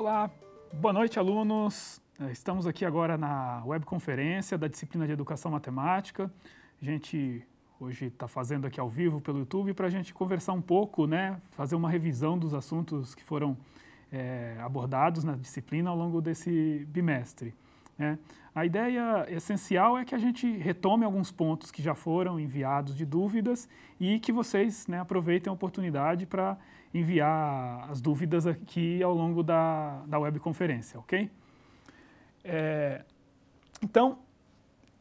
Olá, boa noite, alunos. É, estamos aqui agora na webconferência da disciplina de Educação Matemática. A gente hoje está fazendo aqui ao vivo pelo YouTube para a gente conversar um pouco, né, fazer uma revisão dos assuntos que foram é, abordados na disciplina ao longo desse bimestre. É. A ideia essencial é que a gente retome alguns pontos que já foram enviados de dúvidas e que vocês né, aproveitem a oportunidade para enviar as dúvidas aqui ao longo da, da webconferência, ok? É, então,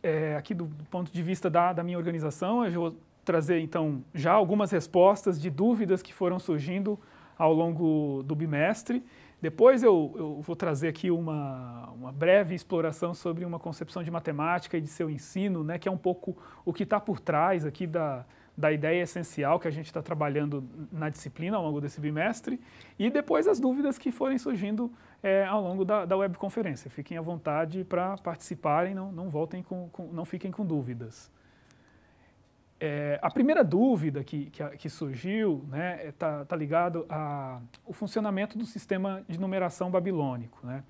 é, aqui do, do, ponto de vista da, da minha organização, eu vou trazer então já algumas respostas de dúvidas que foram surgindo ao longo do bimestre depois eu, eu vou trazer aqui uma, uma breve exploração sobre uma concepção de matemática e de seu ensino, né, que é um pouco o que está por trás aqui da, da ideia essencial que a gente está trabalhando na disciplina ao longo desse bimestre e depois as dúvidas que forem surgindo é, ao longo da, da webconferência. Fiquem à vontade para participarem, não, não voltem com, com, não fiquem com dúvidas. É, a primeira dúvida que, que, que surgiu está né, é, tá, tá, ligado ao funcionamento do sistema de numeração babilônico. Né?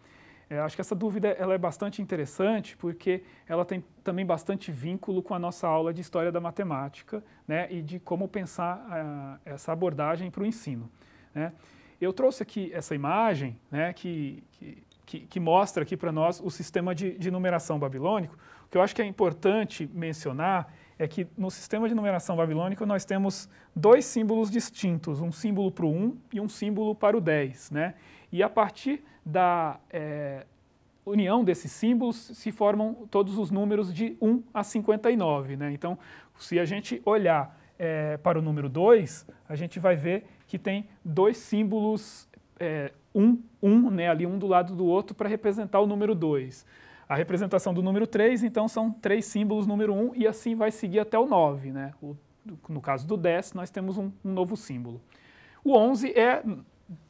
É, acho que essa dúvida ela é bastante interessante porque ela tem também bastante vínculo com a nossa aula de História da Matemática né, e de como pensar a, ah, essa abordagem para o ensino. Né? Eu trouxe aqui essa imagem né, que, que, que mostra aqui para nós o sistema de, de numeração babilônico. O que eu acho que é importante mencionar é que no sistema de numeração babilônico nós temos dois símbolos distintos, um símbolo para o 1 e um símbolo para o 10. Né? E a partir da é, união desses símbolos se formam todos os números de 1 a 59. Né? Então, se a gente olhar é, para o número 2, a gente vai ver que tem dois símbolos, é, um, um, né, ali um do lado do outro, para representar o número 2. A representação do número 3, então, são três símbolos número 1 e assim vai seguir até o 9. Né? O, no caso do 10, nós temos um, um novo símbolo. O 11 é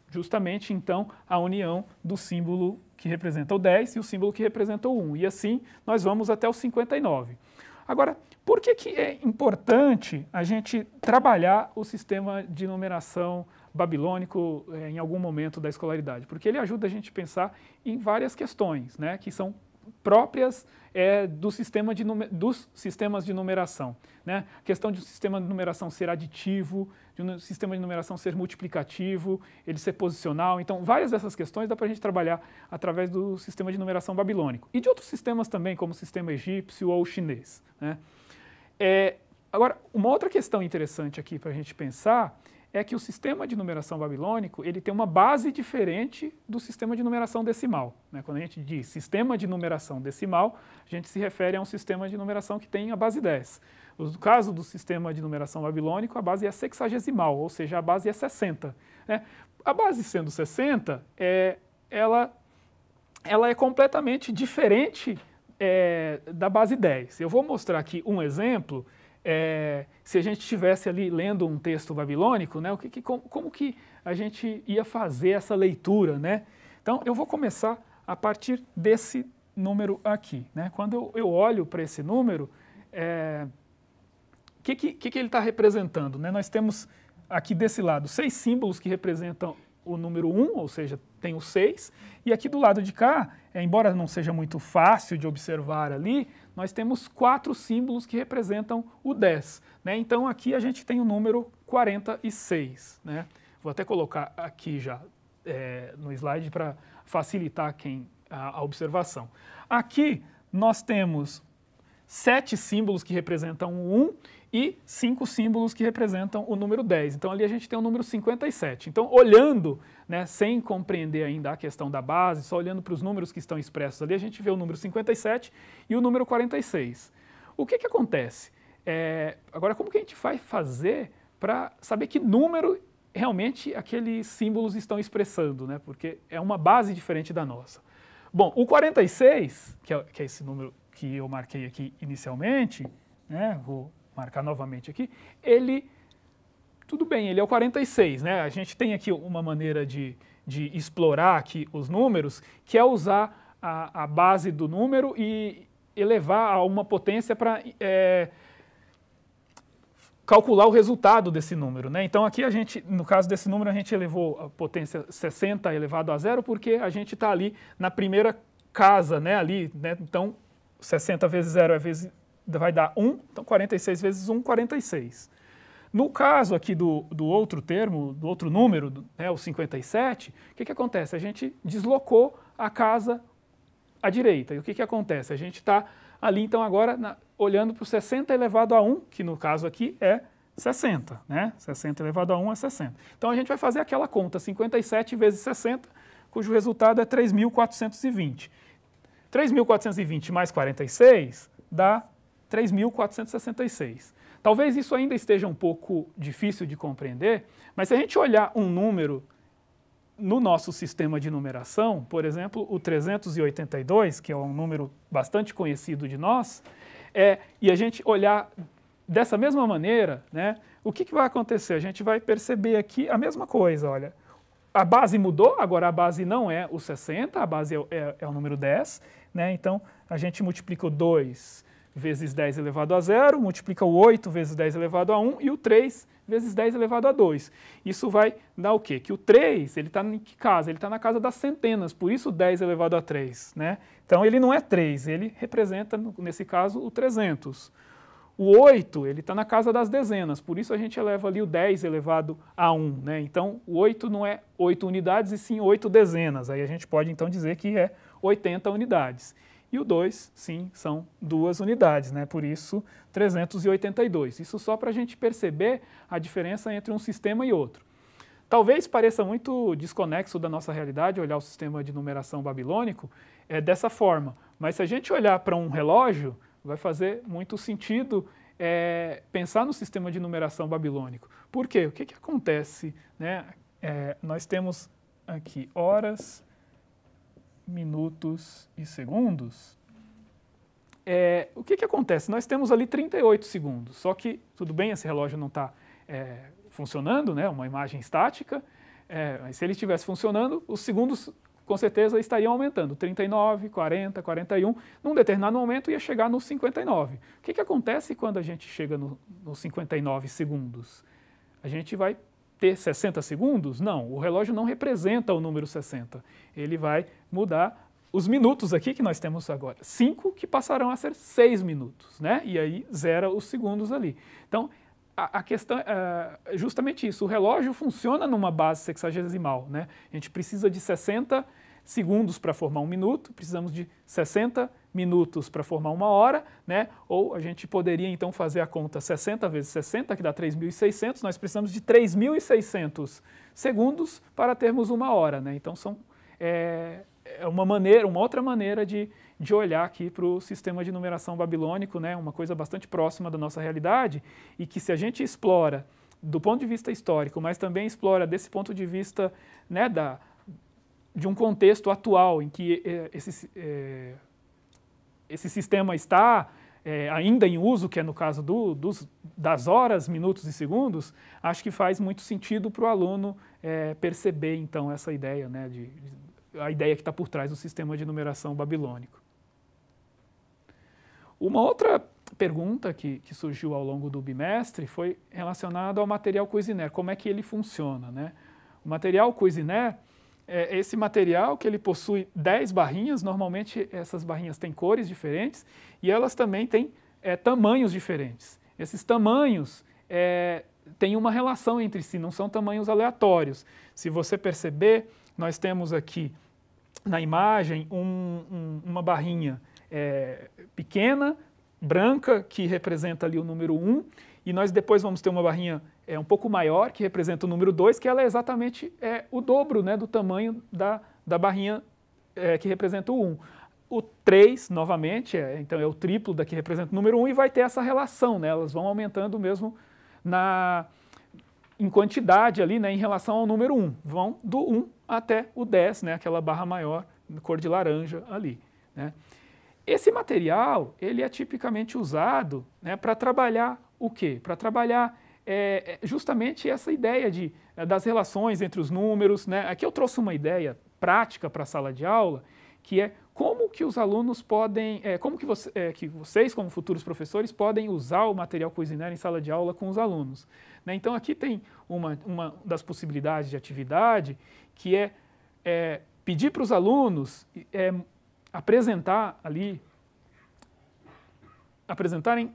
justamente, então, a união do símbolo que representa o 10 e o símbolo que representa o 1. E assim nós vamos até o 59. Agora, por que, que é importante a gente trabalhar o sistema de numeração babilônico eh, em algum momento da escolaridade? Porque ele ajuda a gente a pensar em várias questões, né, que são próprias é, do sistema de dos sistemas de numeração. Né? A questão de um sistema de numeração ser aditivo, de um sistema de numeração ser multiplicativo, ele ser posicional. Então, várias dessas questões dá para a gente trabalhar através do sistema de numeração babilônico. E de outros sistemas também, como o sistema egípcio ou chinês. Né? É, agora, uma outra questão interessante aqui para a gente pensar é que o sistema de numeração babilônico ele tem uma base diferente do sistema de numeração decimal. Né? Quando a gente diz sistema de numeração decimal, a gente se refere a um sistema de numeração que tem a base 10. No caso do sistema de numeração babilônico, a base é sexagesimal, ou seja, a base é 60. Né? A base sendo 60, é, ela, ela é completamente diferente é, da base 10. Eu vou mostrar aqui um exemplo é, se a gente estivesse ali lendo um texto babilônico, né, o que, que como, como, que a gente ia fazer essa leitura, né? Então, eu vou começar a partir desse número aqui, né? Quando eu, eu olho para esse número, é, o que, que, que, ele está representando? Né? Nós temos aqui desse lado seis símbolos que representam o número 1, ou seja, tem o 6. E aqui do lado de cá, é, embora não seja muito fácil de observar ali, nós temos quatro símbolos que representam o 10. Né? Então aqui a gente tem o número 46. Né? Vou até colocar aqui já é, no slide para facilitar quem, a, a observação. Aqui nós temos sete símbolos que representam o 1 e cinco símbolos que representam o número 10. Então ali a gente tem o número 57. Então olhando, né, sem compreender ainda a questão da base, só olhando para os números que estão expressos ali, a gente vê o número 57 e o número 46. O que, que acontece? É, agora, como que a gente vai fazer para saber que número realmente aqueles símbolos estão expressando, né? Porque é uma base diferente da nossa. Bom, o 46, que é, que é esse número que eu marquei aqui inicialmente, né? Vou marcar novamente aqui, ele, tudo bem, ele é o 46, né? A gente tem aqui uma maneira de, de explorar aqui os números, que é usar a, a base do número e elevar a uma potência para é, calcular o resultado desse número, né? Então aqui a gente, no caso desse número, a gente elevou a potência 60 elevado a zero porque a gente está ali na primeira casa, né? Ali, né? Então 60 vezes zero é vezes vai dar 1, então 46 vezes 1, 46. No caso aqui do, do outro termo, do outro número, né, o 57, o que, que acontece? A gente deslocou a casa à direita. E o que, que acontece? A gente está ali, então, agora na, olhando para o 60 elevado a 1, que no caso aqui é 60, né? 60 elevado a 1 é 60. Então a gente vai fazer aquela conta, 57 vezes 60, cujo resultado é 3.420. 3.420 mais 46 dá 3.466. Talvez isso ainda esteja um pouco difícil de compreender, mas se a gente olhar um número no nosso sistema de numeração, por exemplo, o 382, que é um número bastante conhecido de nós, é, e a gente olhar dessa mesma maneira, né, o que, que vai acontecer? A gente vai perceber aqui a mesma coisa, olha. A base mudou, agora a base não é o 60, a base é, é, é o número 10, né, então a gente multiplica o 2 vezes 10 elevado a 0, multiplica o 8 vezes 10 elevado a 1 e o 3 vezes 10 elevado a 2. Isso vai dar o quê? Que o 3, ele está em que casa? Ele está na casa das centenas, por isso 10 elevado a 3, né? Então ele não é 3, ele representa, nesse caso, o 300. O 8, ele está na casa das dezenas, por isso a gente eleva ali o 10 elevado a 1, né? Então o 8 não é 8 unidades e sim 8 dezenas, aí a gente pode então dizer que é 80 unidades e o 2, sim, são duas unidades, né? por isso 382. Isso só para a gente perceber a diferença entre um sistema e outro. Talvez pareça muito desconexo da nossa realidade olhar o sistema de numeração babilônico é, dessa forma, mas se a gente olhar para um relógio, vai fazer muito sentido é, pensar no sistema de numeração babilônico. Por quê? O que, que acontece? Né? É, nós temos aqui horas, minutos e segundos, é, o que, que acontece? Nós temos ali 38 segundos, só que, tudo bem, esse relógio não está é, funcionando, né, uma imagem estática, é, mas se ele estivesse funcionando, os segundos com certeza estariam aumentando, 39, 40, 41, num determinado momento ia chegar nos 59. O que, que acontece quando a gente chega nos no 59 segundos? A gente vai ter 60 segundos? Não, o relógio não representa o número 60. Ele vai mudar os minutos aqui que nós temos agora, 5 que passarão a ser 6 minutos, né? E aí zera os segundos ali. Então, a, a questão é, é justamente isso. O relógio funciona numa base sexagesimal, né? A gente precisa de 60 segundos para formar um minuto, precisamos de 60 minutos para formar uma hora, né? Ou a gente poderia então fazer a conta 60 vezes 60, que dá 3.600. Nós precisamos de 3.600 segundos para termos uma hora, né? Então são é, é, uma maneira, uma outra maneira de, de olhar aqui para o sistema de numeração babilônico, né? Uma coisa bastante próxima da nossa realidade e que se a gente explora do ponto de vista histórico, mas também explora desse ponto de vista, né? Da de um contexto atual em que é, esses esse é, esse sistema está é, ainda em uso, que é no caso do, dos, das horas, minutos e segundos, acho que faz muito sentido para o aluno é, perceber então essa ideia, né, de, a ideia que está por trás do sistema de numeração babilônico. Uma outra pergunta que, que surgiu ao longo do bimestre foi relacionada ao material Cuisiner, como é que ele funciona. Né? O material Cuisiner é, esse material que ele possui 10 barrinhas, normalmente essas barrinhas têm cores diferentes e elas também têm é, tamanhos diferentes. Esses tamanhos é, têm uma relação entre si, não são tamanhos aleatórios. Se você perceber, nós temos aqui na imagem um, um, uma barrinha é, pequena, branca, que representa ali o número 1, e nós depois vamos ter uma barrinha é, um pouco maior, que representa o número 2, que ela é exatamente é, o dobro né, do tamanho da, da barrinha é, que representa o 1. Um. O 3, novamente, é, então é o triplo da que representa o número 1 um, e vai ter essa relação, né? Elas vão aumentando mesmo na, em quantidade ali, né, em relação ao número 1. Um. Vão do 1 um até o 10, né, aquela barra maior, cor de laranja ali, né? Esse material, ele é tipicamente usado né, para trabalhar o quê? Para trabalhar é, é, justamente essa ideia de, é, das relações entre os números. Né? Aqui eu trouxe uma ideia prática para a sala de aula, que é como que os alunos podem, é, como que, você, é, que, vocês, como futuros professores, podem usar o material Cuisinero em sala de aula com os alunos. Né? Então, aqui tem uma, uma, das possibilidades de atividade, que é, é pedir para os alunos é, apresentar ali, apresentarem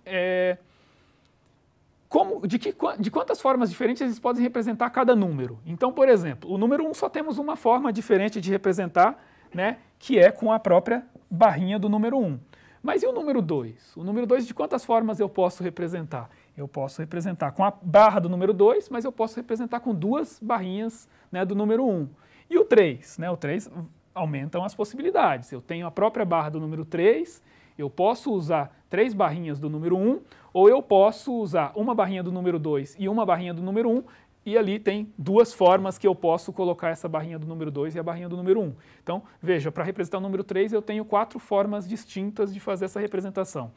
como, de, que, de quantas formas diferentes eles podem representar cada número. Então, por exemplo, o número 1 só temos uma forma diferente de representar, né, que é com a própria barrinha do número 1. Mas e o número 2? O número 2 de quantas formas eu posso representar? Eu posso representar com a barra do número 2, mas eu posso representar com duas barrinhas né, do número 1. E o 3? Né? O 3 aumentam as possibilidades. Eu tenho a própria barra do número 3, eu posso usar três barrinhas do número 1, ou eu posso usar uma barrinha do número 2 e uma barrinha do número 1, e ali tem duas formas que eu posso colocar essa barrinha do número 2 e a barrinha do número 1. Um. Então, veja, para representar o número 3 eu tenho quatro formas distintas de fazer essa representação.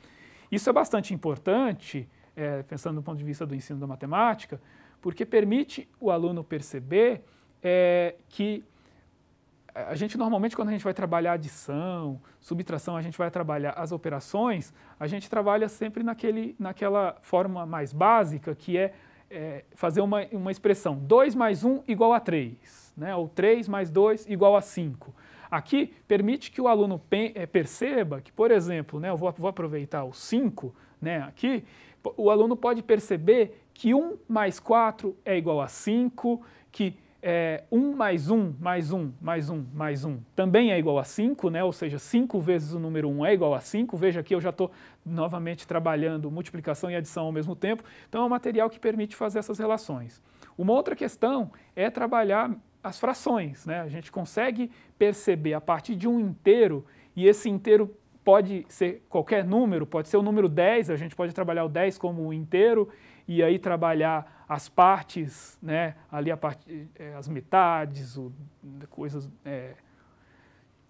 Isso é bastante importante, é, pensando do ponto de vista do ensino da matemática, porque permite o aluno perceber é, que a gente normalmente quando a gente vai trabalhar adição, subtração, a gente vai trabalhar as operações, a gente trabalha sempre naquele, naquela forma mais básica que é, é fazer uma, uma expressão 2 mais 1 igual a 3, né? ou 3 mais 2 igual a 5. Aqui permite que o aluno é, perceba que, por exemplo, né, eu vou, vou aproveitar o 5 né, aqui, o aluno pode perceber que 1 mais 4 é igual a 5, que é, 1 mais 1 mais 1 mais 1 mais 1 também é igual a 5, né? ou seja, 5 vezes o número 1 é igual a 5. Veja aqui, eu já estou novamente trabalhando multiplicação e adição ao mesmo tempo. Então, é um material que permite fazer essas relações. Uma outra questão é trabalhar as frações. Né? A gente consegue perceber a partir de um inteiro, e esse inteiro pode ser qualquer número, pode ser o número 10, a gente pode trabalhar o 10 como um inteiro, e aí trabalhar as partes, né, ali a parte, eh, as metades, o, coisas, é,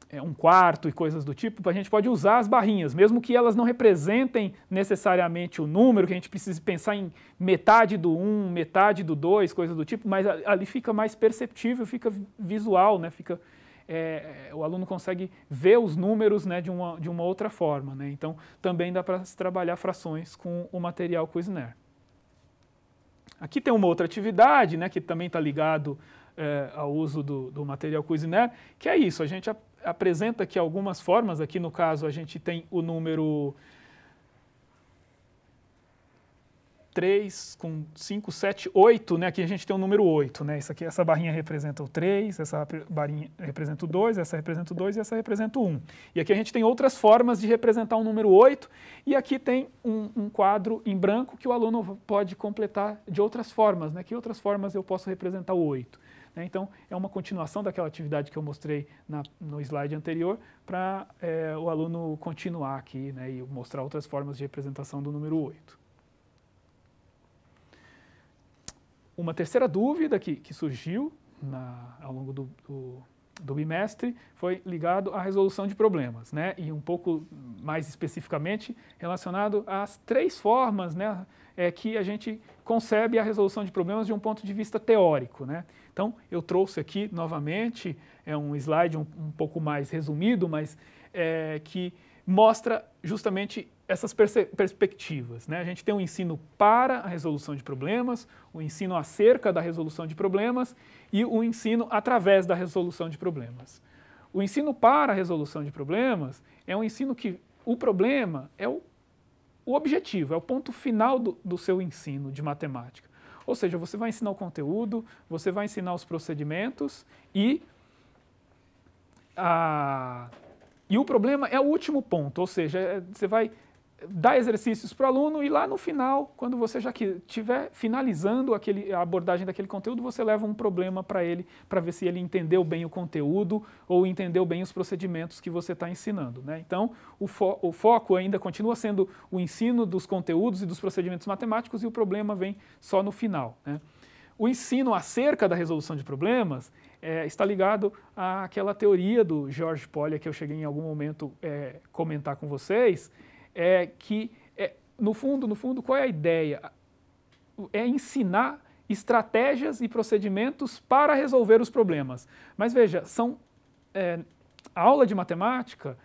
é, um quarto e coisas do tipo, a gente pode usar as barrinhas, mesmo que elas não representem necessariamente o número, que a gente precise pensar em metade do 1, metade do 2, coisas do tipo, mas ali fica mais perceptível, fica visual, né, fica... É, é, o aluno consegue ver os números né, de, uma, de uma outra forma. Né? Então, também dá para se trabalhar frações com o material Cuisinaire. Aqui tem uma outra atividade, né, que também está ligado é, ao uso do, do material cuisiné, que é isso, a gente ap apresenta aqui algumas formas, aqui no caso a gente tem o número 3, com 5, 7, 8, né? Aqui a gente tem o número 8, né? Isso aqui, essa barrinha representa o 3, essa barrinha representa o 2, essa representa o 2 e essa representa o 1. E aqui a gente tem outras formas de representar o número 8 e aqui tem um, um quadro em branco que o aluno pode completar de outras formas, né? Que outras formas eu posso representar o 8? Né? Então, é uma continuação daquela atividade que eu mostrei na, no slide anterior para é, eh, o aluno continuar aqui né, e mostrar outras formas de representação do número 8. Uma terceira dúvida que, que surgiu na, ao longo do, do, do, bimestre foi ligado à resolução de problemas, né? E um pouco mais especificamente relacionado às três formas, né? É que a gente concebe a resolução de problemas de um ponto de vista teórico, né? Então, eu trouxe aqui novamente é um slide um, um pouco mais resumido, mas é, que mostra justamente essas perspectivas. Né? A gente tem um ensino para a resolução de problemas, o um ensino acerca da resolução de problemas e o um ensino através da resolução de problemas. O ensino para a resolução de problemas é um ensino que o problema é o, o objetivo, é o ponto final do, do seu ensino de matemática. Ou seja, você vai ensinar o conteúdo, você vai ensinar os procedimentos e a, e o problema é o último ponto, ou seja, é, você vai dá exercícios para o aluno e lá no final, quando você já estiver finalizando aquele, a abordagem daquele conteúdo, você leva um problema para ele, para ver se ele entendeu bem o conteúdo ou entendeu bem os procedimentos que você está ensinando. Né? Então, o, fo o foco ainda continua sendo o ensino dos conteúdos e dos procedimentos matemáticos e o problema vem só no final. Né? O ensino acerca da resolução de problemas é, está ligado àquela teoria do George Polya que eu cheguei em algum momento é, comentar com vocês, é que, é, no fundo, no fundo, qual é a ideia? É ensinar estratégias e procedimentos para resolver os problemas. Mas veja, são é, a aula de matemática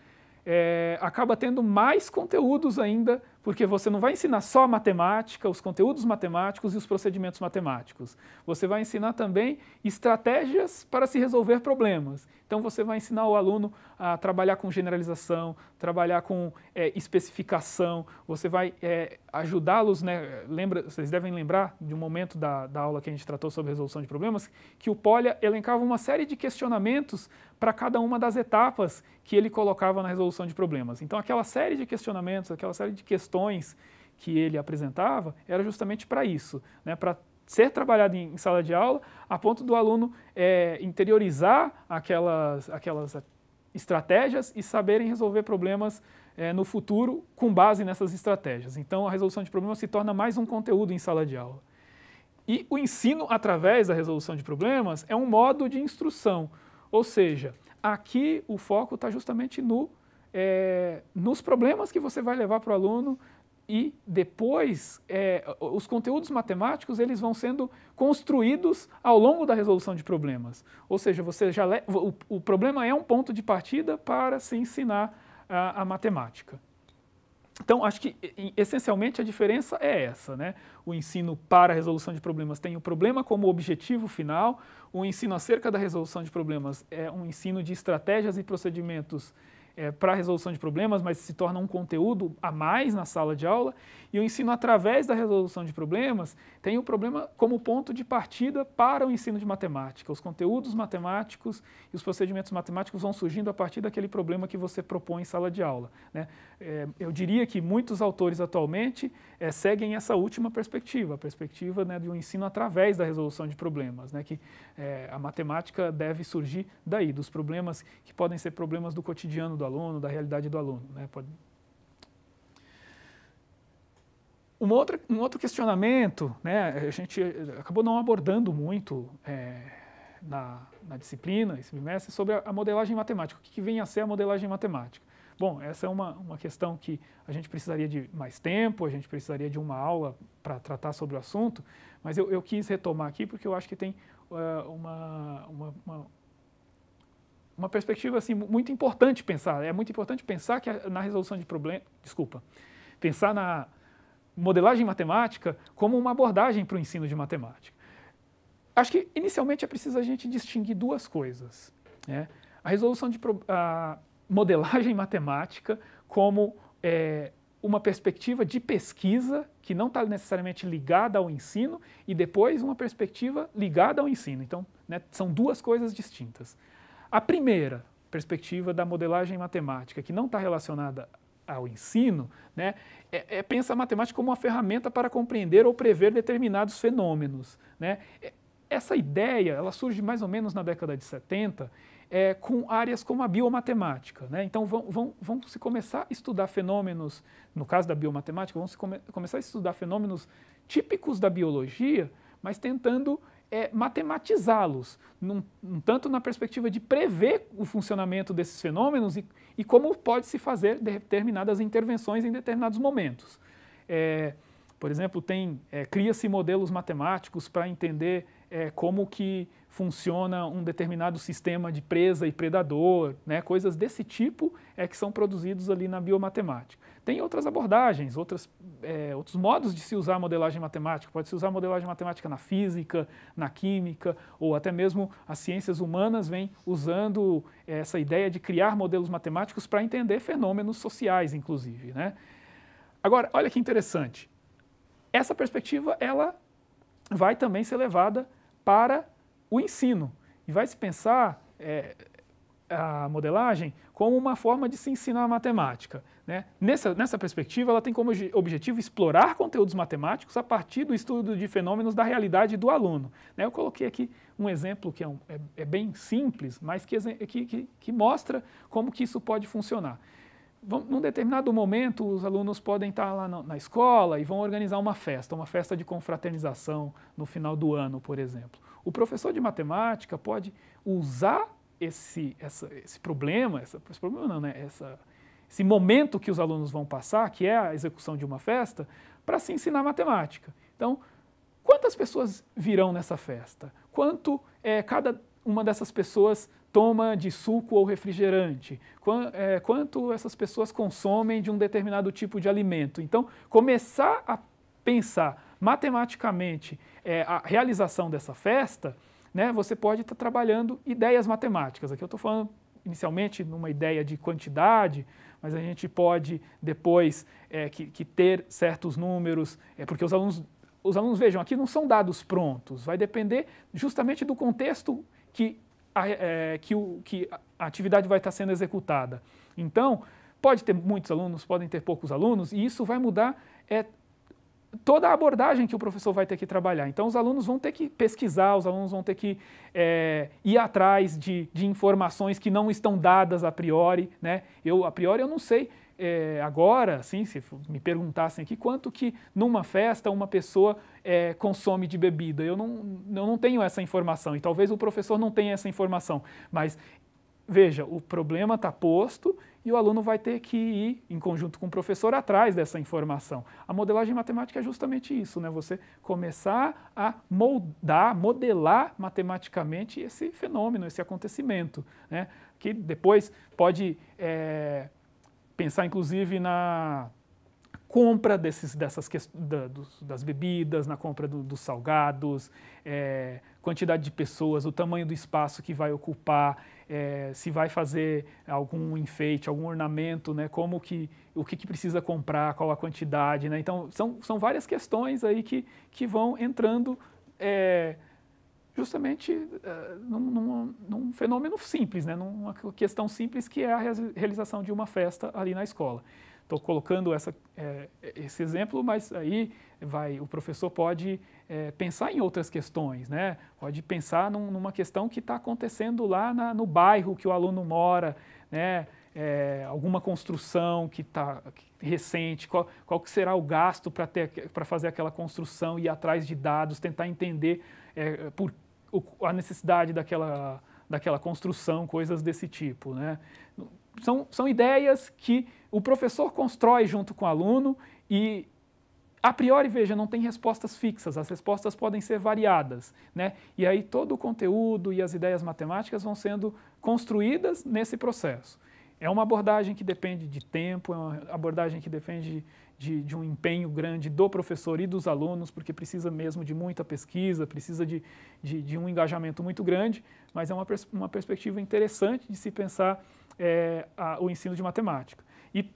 é, acaba tendo mais conteúdos ainda, porque você não vai ensinar só matemática, os conteúdos matemáticos e os procedimentos matemáticos. Você vai ensinar também estratégias para se resolver problemas. Então você vai ensinar o aluno a trabalhar com generalização, trabalhar com é, especificação, você vai é, ajudá-los, né? Lembra, vocês devem lembrar de um momento da, da aula que a gente tratou sobre resolução de problemas, que o Polya elencava uma série de questionamentos para cada uma das etapas que ele colocava na resolução de problemas. Então aquela série de questionamentos, aquela série de questões que ele apresentava era justamente para isso, né? para ser trabalhado em, em sala de aula, a ponto do aluno é, interiorizar aquelas, aquelas estratégias e saberem resolver problemas é, no futuro com base nessas estratégias. Então, a resolução de problemas se torna mais um conteúdo em sala de aula. E o ensino através da resolução de problemas é um modo de instrução, ou seja, aqui o foco está justamente no, é, nos problemas que você vai levar para o aluno e depois é, os conteúdos matemáticos eles vão sendo construídos ao longo da resolução de problemas. Ou seja, você já o, o, problema é um ponto de partida para se ensinar a, a matemática. Então, acho que essencialmente a diferença é essa, né? O ensino para a resolução de problemas tem o problema como objetivo final, o ensino acerca da resolução de problemas é um ensino de estratégias e procedimentos é, para resolução de problemas, mas se torna um conteúdo a mais na sala de aula. E o ensino através da resolução de problemas tem o problema como ponto de partida para o ensino de matemática. Os conteúdos matemáticos e os procedimentos matemáticos vão surgindo a partir daquele problema que você propõe em sala de aula. Né? É, eu diria que muitos autores atualmente é, seguem essa última perspectiva, a perspectiva né, de um ensino através da resolução de problemas, né, que é, a matemática deve surgir daí, dos problemas que podem ser problemas do cotidiano do aluno, da realidade do aluno. Né? Pode... Uma outra, um outro questionamento, né, a gente acabou não abordando muito é, na, na, disciplina, esse semestre, sobre a, a modelagem matemática. O que, que, vem a ser a modelagem matemática? Bom, essa é uma, uma questão que a gente precisaria de mais tempo, a gente precisaria de uma aula para tratar sobre o assunto, mas eu, eu, quis retomar aqui porque eu acho que tem uh, uma, uma, uma uma perspectiva assim muito importante pensar. É muito importante pensar que na resolução de problemas, desculpa, pensar na modelagem matemática como uma abordagem para o ensino de matemática. Acho que inicialmente é preciso a gente distinguir duas coisas. Né? A resolução de a modelagem matemática como é, uma perspectiva de pesquisa que não está necessariamente ligada ao ensino e depois uma perspectiva ligada ao ensino. Então, né, são duas coisas distintas. A primeira perspectiva da modelagem matemática, que não está relacionada ao ensino, né, é, é, pensa a matemática como uma ferramenta para compreender ou prever determinados fenômenos. Né? É, essa ideia ela surge mais ou menos na década de 70 é, com áreas como a biomatemática. Né? Então vão, vão, vão se começar a estudar fenômenos, no caso da biomatemática, vão se come, começar a estudar fenômenos típicos da biologia, mas tentando é, matematizá-los, tanto na perspectiva de prever o funcionamento desses fenômenos e, e como pode-se fazer determinadas intervenções em determinados momentos. É, por exemplo, tem é, cria-se modelos matemáticos para entender é, como que funciona um determinado sistema de presa e predador, né? coisas desse tipo é que são produzidos ali na biomatemática. Tem outras abordagens, outras, é, outros modos de se usar modelagem matemática. Pode-se usar modelagem matemática na física, na química, ou até mesmo as ciências humanas vêm usando essa ideia de criar modelos matemáticos para entender fenômenos sociais, inclusive. Né? Agora, olha que interessante. Essa perspectiva, ela vai também ser levada para o ensino. E vai se pensar é, a modelagem como uma forma de se ensinar a matemática. Né? Nessa, nessa perspectiva, ela tem como objetivo explorar conteúdos matemáticos a partir do estudo de fenômenos da realidade do aluno. Né? Eu coloquei aqui um exemplo que é, um, é, é bem simples, mas que, que, que, que mostra como que isso pode funcionar num determinado momento, os alunos podem estar lá na, na escola e vão organizar uma festa, uma festa de confraternização no final do ano, por exemplo. O professor de matemática pode usar esse, essa, esse problema, essa, esse problema não, né? Essa, esse momento que os alunos vão passar, que é a execução de uma festa, para se ensinar matemática. Então, quantas pessoas virão nessa festa? Quanto é, cada uma dessas pessoas toma de suco ou refrigerante, é, quanto essas pessoas consomem de um determinado tipo de alimento. Então, começar a pensar matematicamente é, a realização dessa festa, né, você pode estar tá trabalhando ideias matemáticas. Aqui eu estou falando inicialmente numa ideia de quantidade, mas a gente pode depois é, que, que, ter certos números, é, porque os alunos, os alunos vejam, aqui não são dados prontos, vai depender justamente do contexto que é, que, o, que a atividade vai estar sendo executada. Então, pode ter muitos alunos, podem ter poucos alunos, e isso vai mudar é, toda a abordagem que o professor vai ter que trabalhar. Então, os alunos vão ter que pesquisar, os alunos vão ter que é, ir atrás de, de, informações que não estão dadas a priori. Né? Eu, a priori, eu não sei é, agora, assim, se me perguntassem aqui, quanto que numa festa uma pessoa é, consome de bebida. Eu não, eu não tenho essa informação e talvez o professor não tenha essa informação, mas veja, o problema está posto e o aluno vai ter que ir, em conjunto com o professor, atrás dessa informação. A modelagem matemática é justamente isso, né? Você começar a moldar, modelar matematicamente esse fenômeno, esse acontecimento, né? Que depois pode é, pensar, inclusive, na compra desses, dessas da, dos, das bebidas, na compra do, dos salgados, é, quantidade de pessoas, o tamanho do espaço que vai ocupar, é, se vai fazer algum enfeite, algum ornamento, né, como que, o que, que precisa comprar, qual a quantidade. Né? Então, são, são várias questões aí que, que vão entrando é, justamente é, num, num, num, fenômeno simples, né, numa questão simples que é a realização de uma festa ali na escola. Estou colocando essa, é, esse exemplo, mas aí vai o professor pode é, pensar em outras questões, né? Pode pensar num, numa questão que está acontecendo lá na, no bairro que o aluno mora, né? É, alguma construção que está recente, qual, qual que será o gasto para fazer aquela construção, ir atrás de dados, tentar entender é, por, o, a necessidade daquela, daquela construção, coisas desse tipo. Né? São, são ideias que o professor constrói junto com o aluno e a priori, veja, não tem respostas fixas, as respostas podem ser variadas, né? E aí todo o conteúdo e as ideias matemáticas vão sendo construídas nesse processo. É uma abordagem que depende de tempo, é uma abordagem que depende de, de um empenho grande do professor e dos alunos, porque precisa mesmo de muita pesquisa, precisa de, de, de um engajamento muito grande, mas é uma, pers uma perspectiva interessante de se pensar é, a, o ensino de matemática. E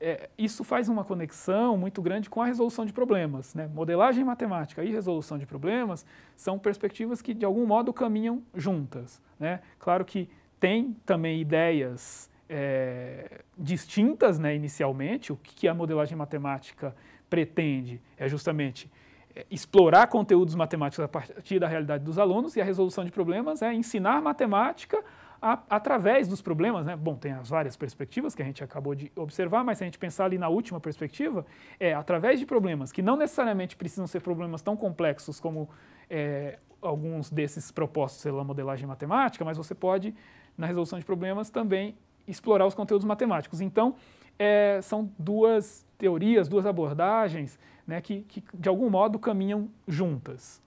é, isso faz uma conexão muito grande com a resolução de problemas. Né? Modelagem matemática e resolução de problemas são perspectivas que, de algum modo, caminham juntas. Né? Claro que tem também ideias é, distintas né, inicialmente. O que a modelagem matemática pretende é justamente é, explorar conteúdos matemáticos a partir da realidade dos alunos e a resolução de problemas é ensinar matemática a, através dos problemas, né? Bom, tem as várias perspectivas que a gente acabou de observar, mas se a gente pensar ali na última perspectiva, é através de problemas que não necessariamente precisam ser problemas tão complexos como é, alguns desses propostos pela modelagem matemática, mas você pode, na resolução de problemas, também explorar os conteúdos matemáticos. Então, é, são duas teorias, duas abordagens né, que, que, de algum modo, caminham juntas.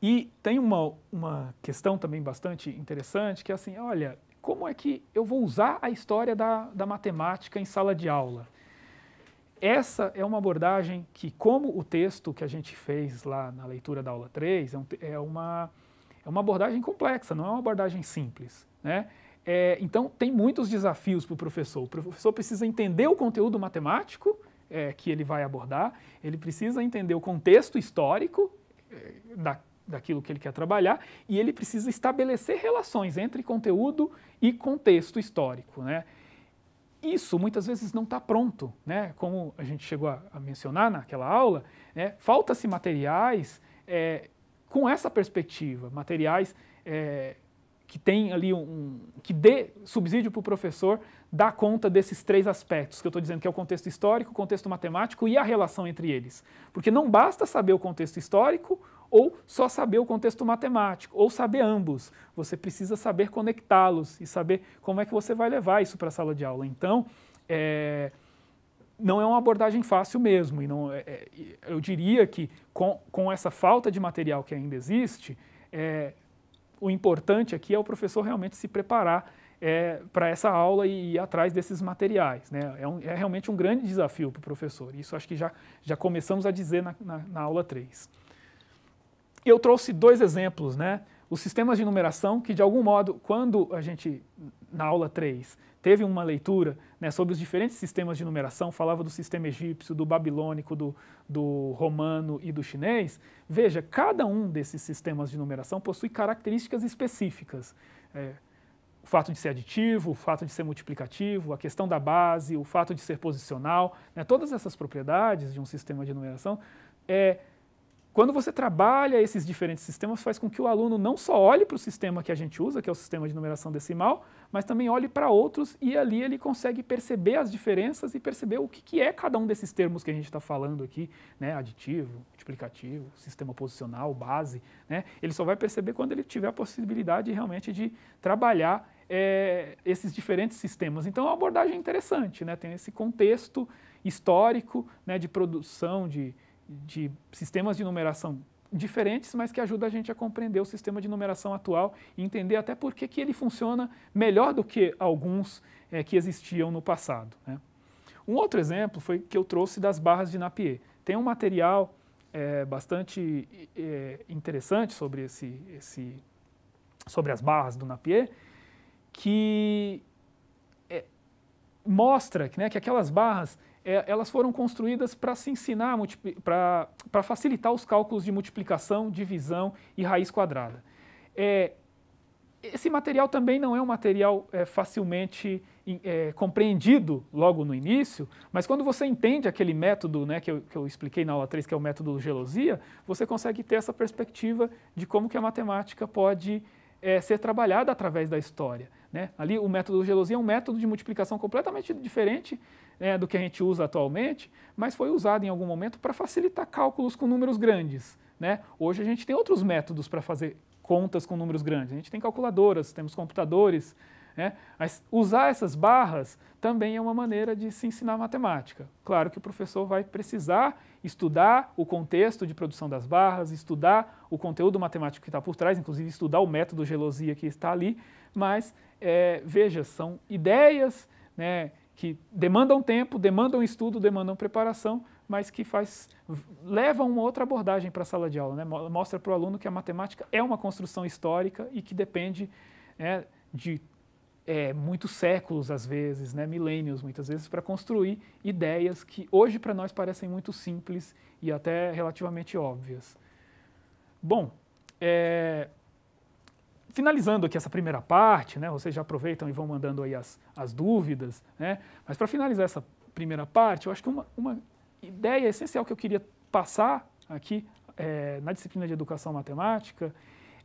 E tem uma, uma questão também bastante interessante, que é assim, olha, como é que eu vou usar a história da, da matemática em sala de aula? Essa é uma abordagem que, como o texto que a gente fez lá na leitura da aula 3, é, um, é uma, é uma abordagem complexa, não é uma abordagem simples, né? É, então, tem muitos desafios para o professor. O professor precisa entender o conteúdo matemático é, que ele vai abordar, ele precisa entender o contexto histórico é, da, daquilo que ele quer trabalhar e ele precisa estabelecer relações entre conteúdo e contexto histórico, né? Isso muitas vezes não está pronto, né? Como a gente chegou a, a mencionar naquela aula, né? falta-se materiais é, com essa perspectiva, materiais é, que tem ali um, um que dê subsídio para o professor dar conta desses três aspectos que eu estou dizendo que é o contexto histórico, o contexto matemático e a relação entre eles, porque não basta saber o contexto histórico, ou só saber o contexto matemático, ou saber ambos. Você precisa saber conectá-los e saber como é que você vai levar isso para a sala de aula. Então, é, não é uma abordagem fácil mesmo. E não, é, é eu diria que com, com essa falta de material que ainda existe, é, o importante aqui é o professor realmente se preparar é, para essa aula e ir atrás desses materiais. Né? É, um, é realmente um grande desafio para o professor. Isso acho que já, já começamos a dizer na, na, na aula 3 eu trouxe dois exemplos, né? Os sistemas de numeração, que de algum modo, quando a gente, na aula 3, teve uma leitura né, sobre os diferentes sistemas de numeração, falava do sistema egípcio, do babilônico, do, do romano e do chinês. Veja, cada um desses sistemas de numeração possui características específicas. É, o fato de ser aditivo, o fato de ser multiplicativo, a questão da base, o fato de ser posicional, né, todas essas propriedades de um sistema de numeração é, quando você trabalha esses diferentes sistemas, faz com que o aluno não só olhe para o sistema que a gente usa, que é o sistema de numeração decimal, mas também olhe para outros e ali ele consegue perceber as diferenças e perceber o que, que é cada um desses termos que a gente está falando aqui, né? aditivo, multiplicativo, sistema posicional, base. Né? Ele só vai perceber quando ele tiver a possibilidade realmente de trabalhar é, esses diferentes sistemas. Então, é uma abordagem interessante, né? tem esse contexto histórico né, de produção de de sistemas de numeração diferentes, mas que ajuda a gente a compreender o sistema de numeração atual e entender até por que, que ele funciona melhor do que alguns é, que existiam no passado. Né? Um outro exemplo foi que eu trouxe das barras de Napier. Tem um material é, bastante é, interessante sobre, esse, esse, sobre as barras do Napier, que mostra né, que aquelas barras é, elas foram construídas para se ensinar, para facilitar os cálculos de multiplicação, divisão e raiz quadrada. É, esse material também não é um material é, facilmente é, compreendido logo no início, mas quando você entende aquele método né, que, eu, que eu expliquei na aula 3, que é o método gelosia, você consegue ter essa perspectiva de como que a matemática pode é, ser trabalhada através da história. Né? Ali o método gelosia é um método de multiplicação completamente diferente né, do que a gente usa atualmente, mas foi usado em algum momento para facilitar cálculos com números grandes. Né? Hoje a gente tem outros métodos para fazer contas com números grandes. A gente tem calculadoras, temos computadores, né? Mas usar essas barras também é uma maneira de se ensinar matemática. Claro que o professor vai precisar estudar o contexto de produção das barras, estudar o conteúdo matemático que está por trás, inclusive estudar o método gelosia que está ali, mas é, veja, são ideias, né, que demandam tempo, demandam estudo, demandam preparação, mas que faz leva uma outra abordagem para a sala de aula, né? mostra para o aluno que a matemática é uma construção histórica e que depende né, de é, muitos séculos, às vezes, né, milênios, muitas vezes, para construir ideias que hoje para nós parecem muito simples e até relativamente óbvias. Bom, é, finalizando aqui essa primeira parte, né, vocês já aproveitam e vão mandando aí as, as dúvidas, né, mas para finalizar essa primeira parte, eu acho que uma, uma ideia essencial que eu queria passar aqui é, na disciplina de educação matemática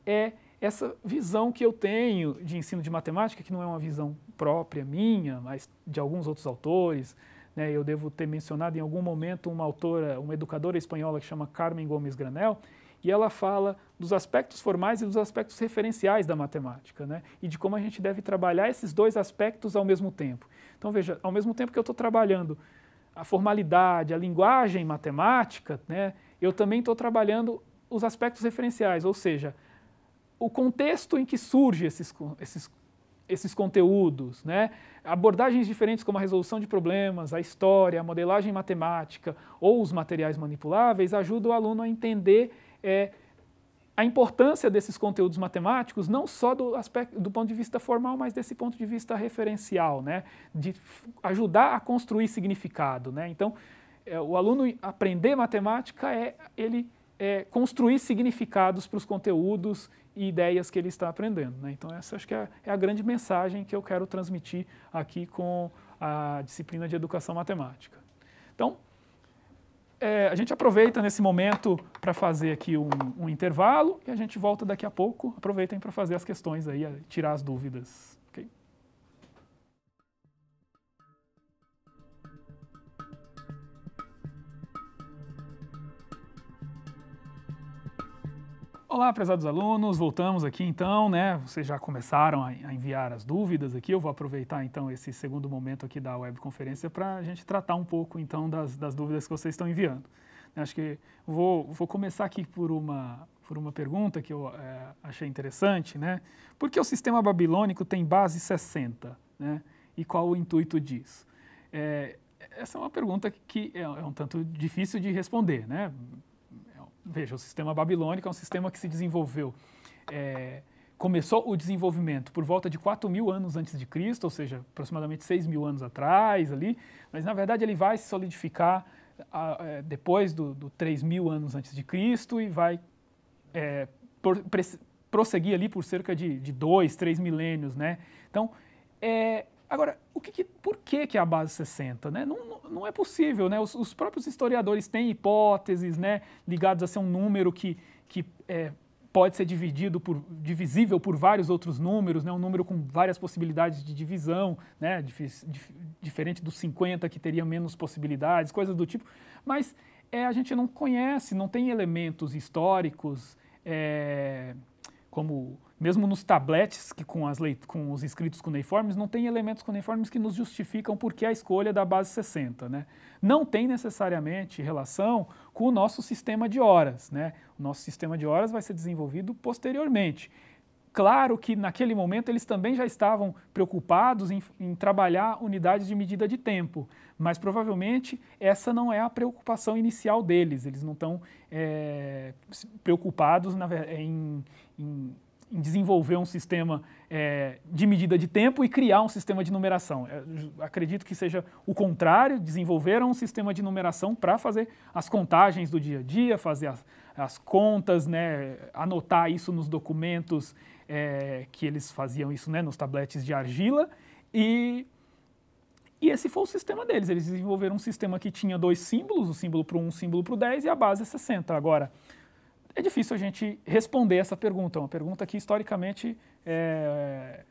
é essa visão que eu tenho de ensino de matemática, que não é uma visão própria minha, mas de alguns outros autores. Né, eu devo ter mencionado em algum momento uma autora, uma educadora espanhola que chama Carmen Gomes Granel, e ela fala dos aspectos formais e dos aspectos referenciais da matemática, né? e de como a gente deve trabalhar esses dois aspectos ao mesmo tempo. Então, veja, ao mesmo tempo que eu estou trabalhando a formalidade, a linguagem matemática, né, eu também estou trabalhando os aspectos referenciais, ou seja, o contexto em que surgem esses, esses, esses conteúdos, né? abordagens diferentes como a resolução de problemas, a história, a modelagem matemática ou os materiais manipuláveis ajudam o aluno a entender é, a importância desses conteúdos matemáticos, não só do, aspecto, do ponto de vista formal, mas desse ponto de vista referencial, né? de ajudar a construir significado. Né? Então, é, o aluno aprender matemática é ele é, construir significados para os conteúdos e ideias que ele está aprendendo. Né? Então, essa acho que é, é a grande mensagem que eu quero transmitir aqui com a disciplina de educação matemática. Então, é, a gente aproveita nesse momento para fazer aqui um, um intervalo e a gente volta daqui a pouco. Aproveitem para fazer as questões aí, tirar as dúvidas. Olá, prezados alunos, voltamos aqui então, né? Vocês já começaram a enviar as dúvidas aqui, eu vou aproveitar então esse segundo momento aqui da webconferência para a gente tratar um pouco então das, das dúvidas que vocês estão enviando. Acho que vou, vou começar aqui por uma, por uma pergunta que eu é, achei interessante, né? Por que o sistema babilônico tem base 60, né? E qual o intuito disso? É, essa é uma pergunta que é, é um tanto difícil de responder, né? Veja, o sistema babilônico é um sistema que se desenvolveu. É, começou o desenvolvimento por volta de 4 mil anos antes de Cristo, ou seja, aproximadamente 6 mil anos atrás ali, mas na verdade ele vai se solidificar a, a, é, depois do, do 3 mil anos antes de Cristo e vai é, por, prosseguir ali por cerca de, 2, dois, três milênios, né? Então, é, Agora, o que, que por que, que a base 60? Né? Não, não é possível, né? Os, os, próprios historiadores têm hipóteses, né? Ligados a ser um número que, que é, pode ser dividido por, divisível por vários outros números, né? Um número com várias possibilidades de divisão, né? Dif, dif, diferente dos 50 que teria menos possibilidades, coisas do tipo. Mas é, a gente não conhece, não tem elementos históricos é, como mesmo nos tabletes, que com, as leit com os escritos cuneiformes, não tem elementos cuneiformes que nos justificam por que a escolha da base 60. Né? Não tem necessariamente relação com o nosso sistema de horas. Né? O nosso sistema de horas vai ser desenvolvido posteriormente. Claro que naquele momento eles também já estavam preocupados em, em, trabalhar unidades de medida de tempo, mas provavelmente essa não é a preocupação inicial deles. Eles não estão é, eh, preocupados na, em, em desenvolver um sistema é, de medida de tempo e criar um sistema de numeração. Eu é, acredito que seja o contrário, desenvolveram um sistema de numeração para fazer as contagens do dia a dia, fazer as, as contas, né, anotar isso nos documentos é, que eles faziam isso né, nos tabletes de argila e e esse foi o sistema deles. Eles desenvolveram um sistema que tinha dois símbolos, um símbolo para um, um símbolo para o 10 e a base é 60. Agora, é difícil a gente responder essa pergunta, é uma pergunta que historicamente é,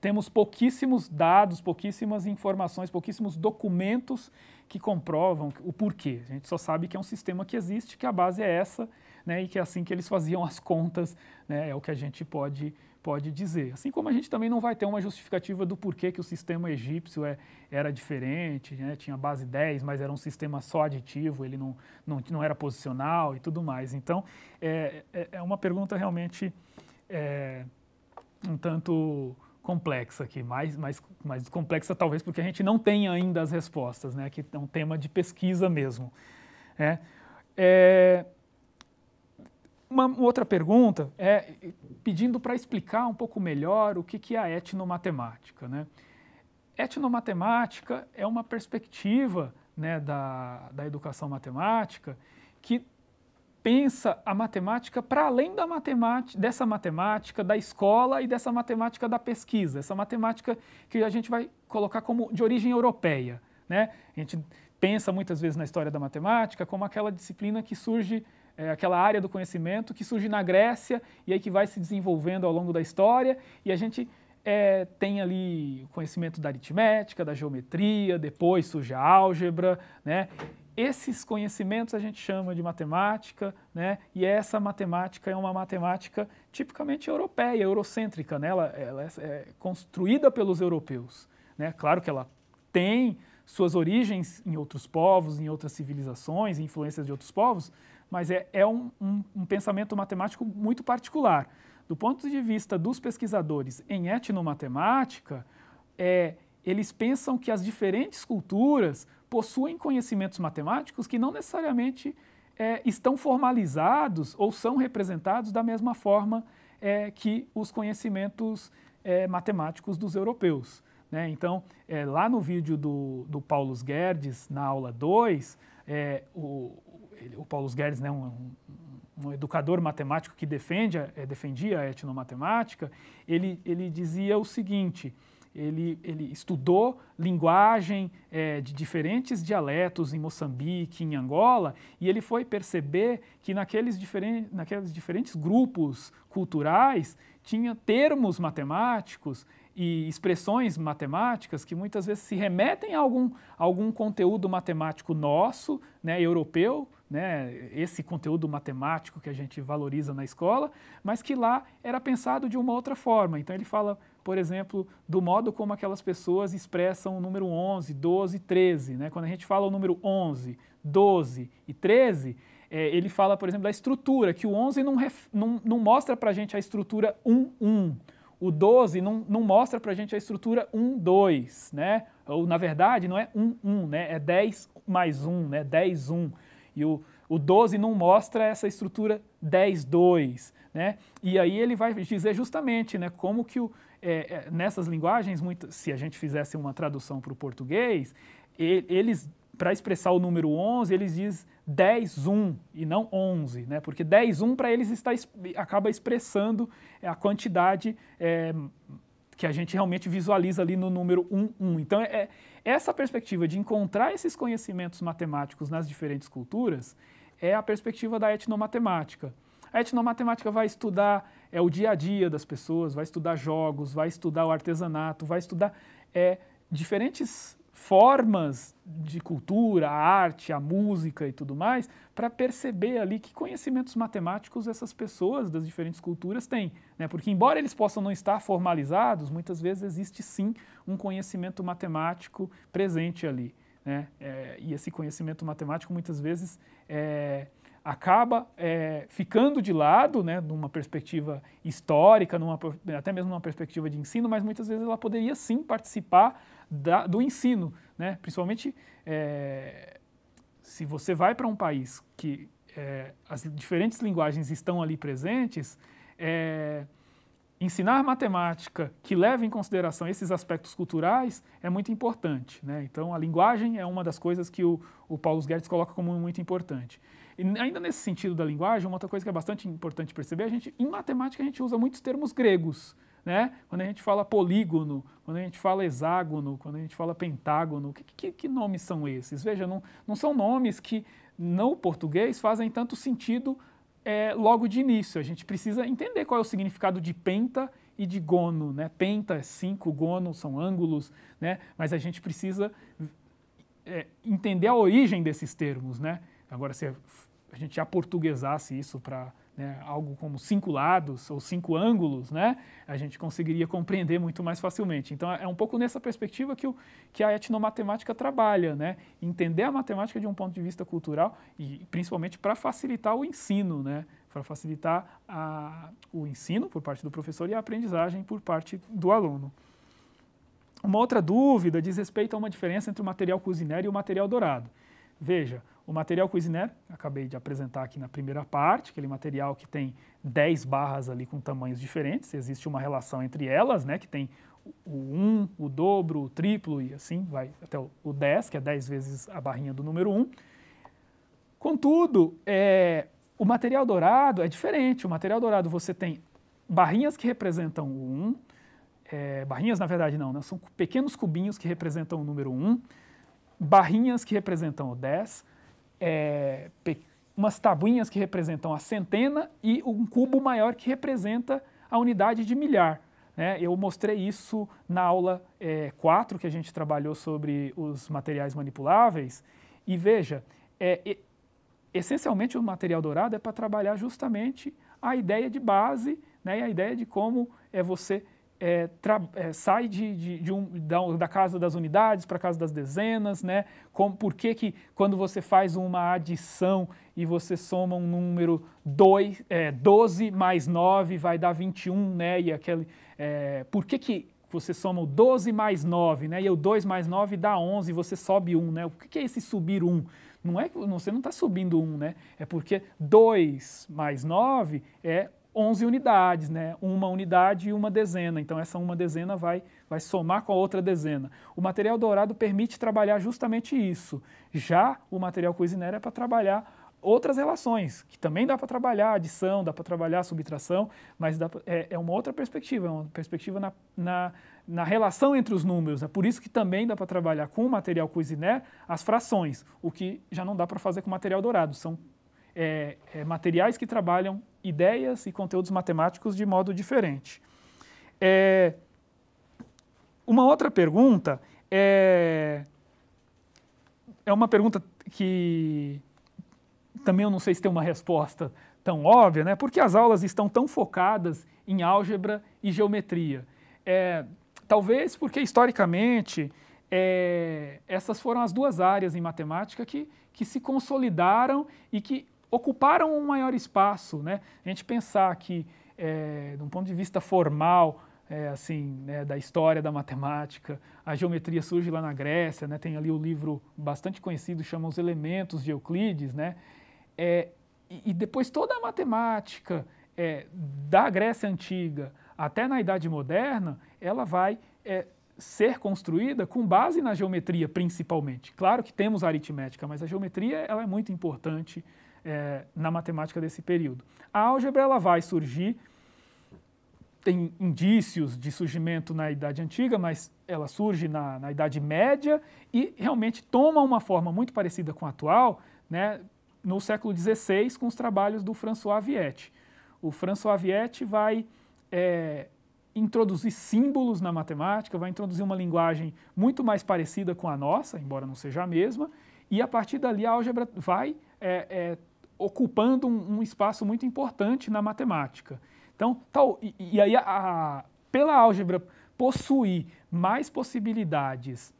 temos pouquíssimos dados, pouquíssimas informações, pouquíssimos documentos que comprovam o porquê. A gente só sabe que é um sistema que existe, que a base é essa, né, e que é assim que eles faziam as contas, né, é o que a gente pode pode dizer. Assim como a gente também não vai ter uma justificativa do porquê que o sistema egípcio é, era diferente, né? tinha base 10, mas era um sistema só aditivo, ele não, não, não era posicional e tudo mais. Então, é, é, é uma pergunta realmente é, um tanto complexa aqui, mais, mais, mais complexa talvez porque a gente não tem ainda as respostas, né? que é um tema de pesquisa mesmo. né? é uma outra pergunta é pedindo para explicar um pouco melhor o que, que é a etnomatemática. Né? Etnomatemática é uma perspectiva né, da, da educação matemática que pensa a matemática para além da matemática, dessa matemática da escola e dessa matemática da pesquisa, essa matemática que a gente vai colocar como de origem europeia. Né? A gente pensa muitas vezes na história da matemática como aquela disciplina que surge é aquela área do conhecimento que surge na Grécia e aí que vai se desenvolvendo ao longo da história e a gente é, tem ali o conhecimento da aritmética, da geometria, depois surge a álgebra, né? Esses conhecimentos a gente chama de matemática, né? E essa matemática é uma matemática tipicamente europeia, eurocêntrica, né? Ela, ela é, é construída pelos europeus, né? Claro que ela tem suas origens em outros povos, em outras civilizações, influências de outros povos, mas é, é um, um, um, pensamento matemático muito particular. Do ponto de vista dos pesquisadores em etnomatemática, é, eles pensam que as diferentes culturas possuem conhecimentos matemáticos que não necessariamente é, estão formalizados ou são representados da mesma forma é, que os conhecimentos é, matemáticos dos europeus. Né? Então, é, lá no vídeo do, do Paulo Guedes, na aula 2, é, o, o Paulo Guedes, né, um, um, um, educador matemático que defende, é, defendia a etnomatemática, ele, ele dizia o seguinte, ele, ele estudou linguagem é, de diferentes dialetos em Moçambique, em Angola, e ele foi perceber que naqueles, diferen, naqueles diferentes grupos culturais tinha termos matemáticos e expressões matemáticas que muitas vezes se remetem a algum, algum conteúdo matemático nosso, né, europeu, né, esse conteúdo matemático que a gente valoriza na escola, mas que lá era pensado de uma outra forma. Então ele fala, por exemplo, do modo como aquelas pessoas expressam o número 11, 12, e 13. Né? Quando a gente fala o número 11, 12 e 13, é, ele fala, por exemplo, da estrutura, que o 11 não, ref, não, não mostra para a gente a estrutura 1, 1 o 12 não, não mostra para a gente a estrutura 1, 2, né? Ou, na verdade, não é 1, 1, né? É 10 mais 1, né? 10, 1. E o, o 12 não mostra essa estrutura 10, 2, né? E aí ele vai dizer justamente, né? Como que o, é, é, nessas linguagens, muito, se a gente fizesse uma tradução para o português, eles para expressar o número 11, eles diz 10, 1 e não 11, né? porque 10, 1 para eles está, acaba expressando é, a quantidade é, que a gente realmente visualiza ali no número 1, 1. Então, é, é, essa perspectiva de encontrar esses conhecimentos matemáticos nas diferentes culturas é a perspectiva da etnomatemática. A etnomatemática vai estudar é, o dia a dia das pessoas, vai estudar jogos, vai estudar o artesanato, vai estudar é, diferentes formas de cultura, a arte, a música e tudo mais, para perceber ali que conhecimentos matemáticos essas pessoas das diferentes culturas têm. Né? Porque, embora eles possam não estar formalizados, muitas vezes existe sim um conhecimento matemático presente ali. Né? É, e esse conhecimento matemático muitas vezes é, acaba é, ficando de lado, né, numa perspectiva histórica, numa, até mesmo numa perspectiva de ensino, mas muitas vezes ela poderia sim participar da, do ensino, né? principalmente é, se você vai para um país que é, as diferentes linguagens estão ali presentes, é, ensinar matemática que leva em consideração esses aspectos culturais é muito importante. Né? Então, a linguagem é uma das coisas que o, o Paulo Guedes coloca como muito importante. E ainda nesse sentido da linguagem, uma outra coisa que é bastante importante perceber, a gente, em matemática a gente usa muitos termos gregos, né? Quando a gente fala polígono, quando a gente fala hexágono, quando a gente fala pentágono, que, que, que nomes são esses? Veja, não, não são nomes que no português fazem tanto sentido é, logo de início. A gente precisa entender qual é o significado de penta e de gono, né? Penta, é cinco, gono são ângulos, né? Mas a gente precisa é, entender a origem desses termos, né? Agora, se a gente aportuguesasse isso para né, algo como cinco lados ou cinco ângulos, né, a gente conseguiria compreender muito mais facilmente. Então é, é um pouco nessa perspectiva que, o, que a etnomatemática trabalha, né, entender a matemática de um ponto de vista cultural e principalmente para facilitar o ensino, né, para facilitar a, o ensino por parte do professor e a aprendizagem por parte do aluno. Uma outra dúvida diz respeito a uma diferença entre o material cuzinério e o material dourado. Veja, o material eu acabei de apresentar aqui na primeira parte, aquele material que tem 10 barras ali com tamanhos diferentes, existe uma relação entre elas, né, que tem o 1, o dobro, o triplo e assim vai até o 10, que é 10 vezes a barrinha do número 1. Contudo, é, o material dourado é diferente. O material dourado você tem barrinhas que representam o 1, é, barrinhas na verdade não, né, são pequenos cubinhos que representam o número 1, barrinhas que representam o 10, é, umas tabuinhas que representam a centena e um cubo maior que representa a unidade de milhar. Né? Eu mostrei isso na aula é, 4, que a gente trabalhou sobre os materiais manipuláveis. E veja, é, essencialmente o material dourado é para trabalhar justamente a ideia de base né, e a ideia de como é você é, é, sai de, de, de um, da, da, casa das unidades para a casa das dezenas, né? Como, por que, que quando você faz uma adição e você soma um número dois, é, 12 mais 9 vai dar 21, né? E aquele, é, por que, que você soma o 12 mais 9, né? E o 2 mais 9 dá 11, você sobe 1, né? O que, que é esse subir 1? Não é que você não está subindo 1, né? É porque 2 mais 9 é 11 unidades, né? uma unidade e uma dezena. Então, essa uma dezena vai, vai somar com a outra dezena. O material dourado permite trabalhar justamente isso. Já o material coisinério é para trabalhar outras relações, que também dá para trabalhar adição, dá para trabalhar subtração, mas dá, é, é, uma outra perspectiva, é uma perspectiva na, na, na, relação entre os números. É por isso que também dá para trabalhar com o material coisiné as frações, o que já não dá para fazer com o material dourado. São é, é, materiais que trabalham ideias e conteúdos matemáticos de modo diferente. É, uma outra pergunta é, é uma pergunta que também eu não sei se tem uma resposta tão óbvia, né? porque as aulas estão tão focadas em álgebra e geometria. É, talvez porque, historicamente, é, essas foram as duas áreas em matemática que, que se consolidaram e que ocuparam um maior espaço, né? A gente pensar que, é, de um ponto de vista formal, é, assim, né, da história da matemática, a geometria surge lá na Grécia, né? Tem ali o um livro bastante conhecido, chama Os Elementos de Euclides, né? É, e, depois toda a matemática é, da Grécia Antiga até na Idade Moderna, ela vai é, ser construída com base na geometria principalmente. Claro que temos a aritmética, mas a geometria ela é muito importante é, na matemática desse período. A álgebra ela vai surgir, tem indícios de surgimento na Idade Antiga, mas ela surge na, na Idade Média e realmente toma uma forma muito parecida com a atual, né, no século XVI, com os trabalhos do François Vietti. O François Vietti vai é, introduzir símbolos na matemática, vai introduzir uma linguagem muito mais parecida com a nossa, embora não seja a mesma, e a partir dali a álgebra vai é, é, ocupando um, um, espaço muito importante na matemática. Então, tal, e, e aí, a, a, pela álgebra possuir mais possibilidades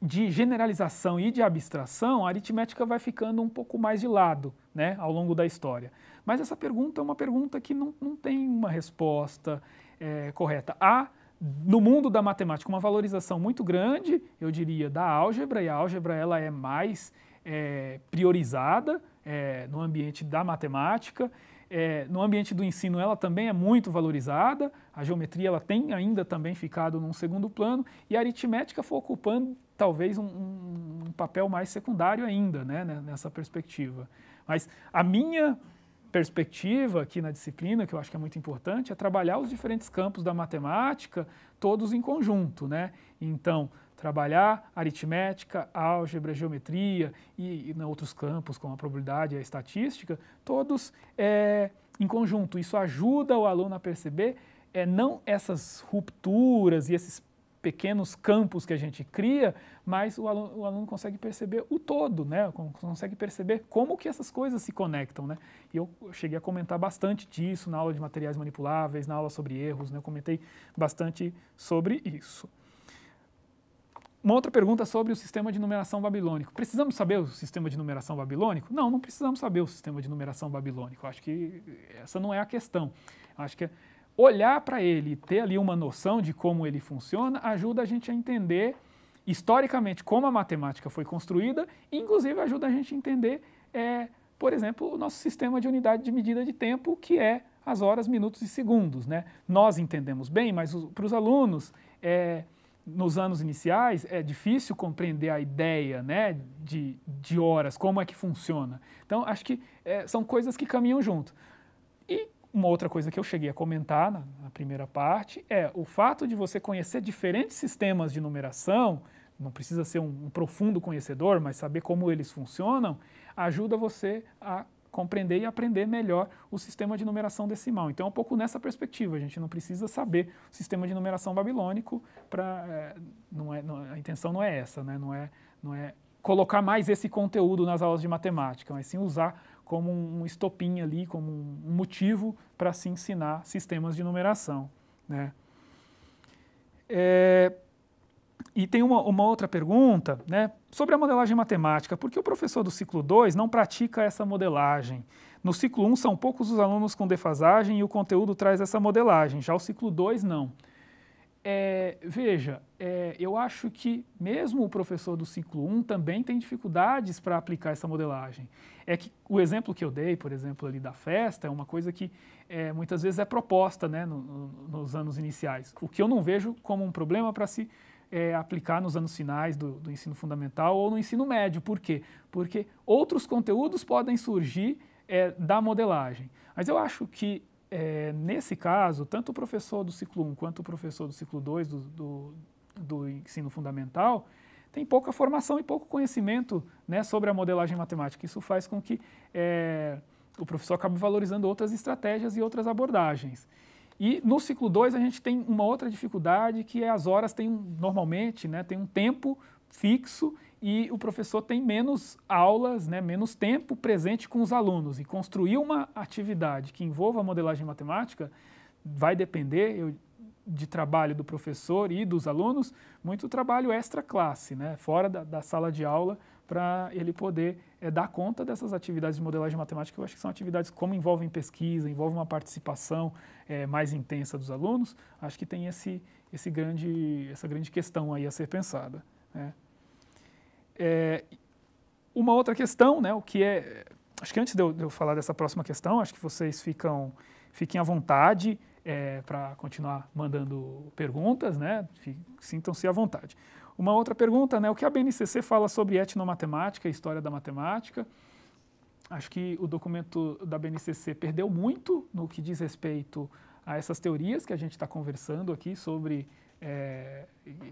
de generalização e de abstração, a aritmética vai ficando um pouco mais de lado né, ao longo da história. Mas essa pergunta é uma pergunta que não, não tem uma resposta é, correta. Há, no mundo da matemática, uma valorização muito grande, eu diria, da álgebra, e a álgebra ela é mais é, priorizada é, no ambiente da matemática. É, no ambiente do ensino ela também é muito valorizada, a geometria ela tem ainda também ficado num segundo plano e a aritmética foi ocupando talvez um, um papel mais secundário ainda né, né, nessa perspectiva. Mas a minha perspectiva aqui na disciplina, que eu acho que é muito importante, é trabalhar os diferentes campos da matemática todos em conjunto. Né? Então, trabalhar aritmética, álgebra, geometria e, e né, outros campos, como a probabilidade e a estatística, todos é, em conjunto. Isso ajuda o aluno a perceber é, não essas rupturas e esses pequenos campos que a gente cria, mas o aluno, o aluno consegue perceber o todo, né? consegue perceber como que essas coisas se conectam. Né? E eu cheguei a comentar bastante disso na aula de materiais manipuláveis, na aula sobre erros, né? eu comentei bastante sobre isso. Uma outra pergunta sobre o sistema de numeração babilônico. Precisamos saber o sistema de numeração babilônico? Não, não precisamos saber o sistema de numeração babilônico. Acho que essa não é a questão. Acho que olhar para ele, ter ali uma noção de como ele funciona, ajuda a gente a entender historicamente como a matemática foi construída, e inclusive ajuda a gente a entender, é, por exemplo, o nosso sistema de unidade de medida de tempo, que é as horas, minutos e segundos. Né? Nós entendemos bem, mas para os alunos é, nos anos iniciais é difícil compreender a ideia né, de, de horas, como é que funciona. Então, acho que é, são coisas que caminham junto. E uma outra coisa que eu cheguei a comentar na, na primeira parte é o fato de você conhecer diferentes sistemas de numeração, não precisa ser um, um profundo conhecedor, mas saber como eles funcionam, ajuda você a compreender e aprender melhor o sistema de numeração decimal. Então, é um pouco nessa perspectiva, a gente não precisa saber o sistema de numeração babilônico para eh, é, não é, a intenção não é essa, né? Não é não é colocar mais esse conteúdo nas aulas de matemática, mas sim usar como um estopim ali, como um motivo para se ensinar sistemas de numeração, né? É, e tem uma, uma outra pergunta, né? sobre a modelagem matemática, por que o professor do ciclo 2 não pratica essa modelagem. No ciclo 1 um, são poucos os alunos com defasagem e o conteúdo traz essa modelagem, já o ciclo 2 não. É, veja, é, eu acho que mesmo o professor do ciclo 1 um também tem dificuldades para aplicar essa modelagem. É que o exemplo que eu dei, por exemplo, ali da festa, é uma coisa que é, muitas vezes é proposta né, no, no, nos anos iniciais, o que eu não vejo como um problema para se é, aplicar nos anos finais do, do, ensino fundamental ou no ensino médio. Por quê? Porque outros conteúdos podem surgir é, da modelagem. Mas eu acho que, é, nesse caso, tanto o professor do ciclo 1 quanto o professor do ciclo 2 do, do, do ensino fundamental tem pouca formação e pouco conhecimento né, sobre a modelagem matemática. Isso faz com que é, o professor acabe valorizando outras estratégias e outras abordagens. E no ciclo 2 a gente tem uma outra dificuldade que é as horas têm normalmente, né, tem um tempo fixo e o professor tem menos aulas, né, menos tempo presente com os alunos. E construir uma atividade que envolva modelagem matemática vai depender eu, de trabalho do professor e dos alunos, muito trabalho extra classe, né, fora da, da sala de aula, para ele poder é dar conta dessas atividades de modelagem matemática, eu acho que são atividades como envolvem pesquisa, envolvem uma participação é, mais intensa dos alunos, acho que tem esse, esse grande, essa grande questão aí a ser pensada. Né? É, uma outra questão, né, o que é, acho que antes de eu, de eu, falar dessa próxima questão, acho que vocês ficam, fiquem à vontade é, para continuar mandando perguntas, né, sintam-se à vontade. Uma outra pergunta, né, o que a BNCC fala sobre etnomatemática, história da matemática? Acho que o documento da BNCC perdeu muito no que diz respeito a essas teorias que a gente está conversando aqui sobre é,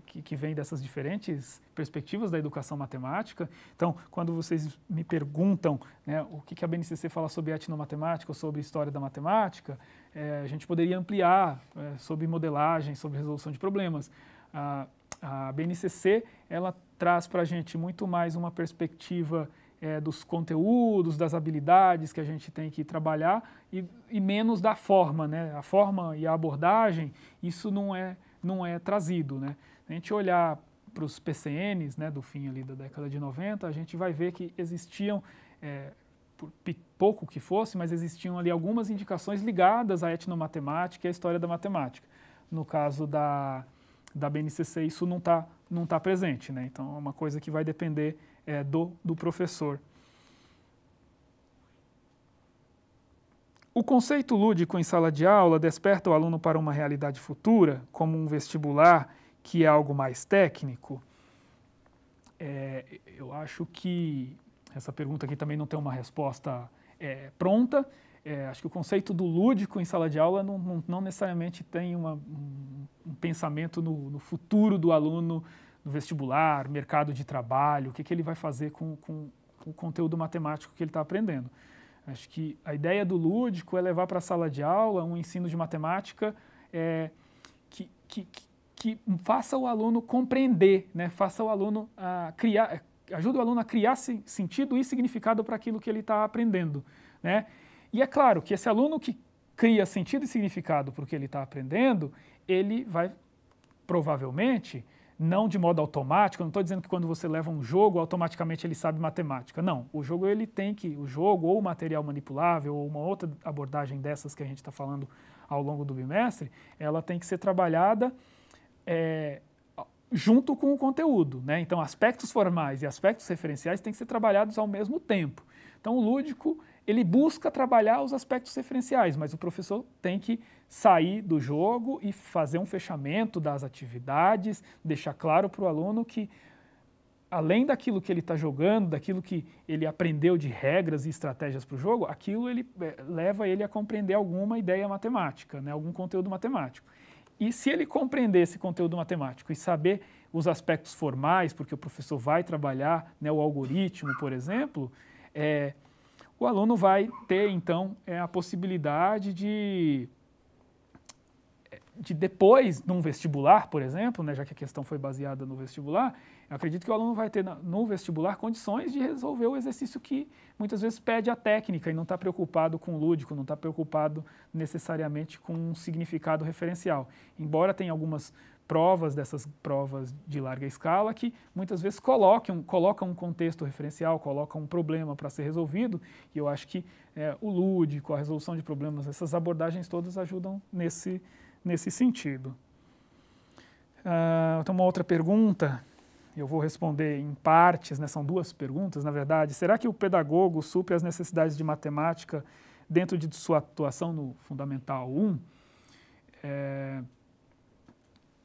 que, que vem dessas diferentes perspectivas da educação matemática. Então, quando vocês me perguntam né, o que, que, a BNCC fala sobre etnomatemática ou sobre história da matemática, é, a gente poderia ampliar é, sobre modelagem, sobre resolução de problemas. Ah, a BNCC ela traz para a gente muito mais uma perspectiva é, dos conteúdos, das habilidades que a gente tem que trabalhar e, e, menos da forma, né? A forma e a abordagem, isso não é, não é trazido, né? A gente olhar para os PCNs, né, do fim ali da década de 90, a gente vai ver que existiam, é, por pouco que fosse, mas existiam ali algumas indicações ligadas à etnomatemática e à história da matemática. No caso da, da BNCC isso não está não tá presente, né? Então é uma coisa que vai depender é, do, do professor. O conceito lúdico em sala de aula desperta o aluno para uma realidade futura, como um vestibular, que é algo mais técnico? É, eu acho que essa pergunta aqui também não tem uma resposta é, pronta, é, acho que o conceito do lúdico em sala de aula não, não, não necessariamente tem uma, um, um, pensamento no, no, futuro do aluno no vestibular, mercado de trabalho, o que, que ele vai fazer com, com, com o conteúdo matemático que ele está aprendendo. Acho que a ideia do lúdico é levar para a sala de aula um ensino de matemática é, que, que, que, faça o aluno compreender, né? faça o aluno a ah, criar, ajuda o aluno a criar sentido e significado para aquilo que ele está aprendendo. Né? E é claro que esse aluno que cria sentido e significado para o que ele está aprendendo, ele vai provavelmente, não de modo automático, não estou dizendo que quando você leva um jogo, automaticamente ele sabe matemática. Não, o jogo ele tem que, o jogo ou o material manipulável ou uma outra abordagem dessas que a gente está falando ao longo do bimestre, ela tem que ser trabalhada é, junto com o conteúdo. Né? Então, aspectos formais e aspectos referenciais têm que ser trabalhados ao mesmo tempo. Então, o lúdico ele busca trabalhar os aspectos referenciais, mas o professor tem que sair do jogo e fazer um fechamento das atividades, deixar claro para o aluno que, além daquilo que ele está jogando, daquilo que ele aprendeu de regras e estratégias para o jogo, aquilo ele, eh, leva ele a compreender alguma ideia matemática, né, algum conteúdo matemático. E se ele compreender esse conteúdo matemático e saber os aspectos formais, porque o professor vai trabalhar né, o algoritmo, por exemplo, é, o aluno vai ter, então, é, a possibilidade de, de depois, num vestibular, por exemplo, né, já que a questão foi baseada no vestibular, eu acredito que o aluno vai ter no vestibular condições de resolver o exercício que muitas vezes pede a técnica e não está preocupado com o lúdico, não está preocupado necessariamente com um significado referencial. Embora tenha algumas provas dessas provas de larga escala que muitas vezes colocam, colocam um contexto referencial, colocam um problema para ser resolvido e eu acho que é, o lúdico, a resolução de problemas, essas abordagens todas ajudam nesse, nesse sentido. Uh, então uma outra pergunta, eu vou responder em partes, né, são duas perguntas na verdade, será que o pedagogo supre as necessidades de matemática dentro de sua atuação no Fundamental 1? É,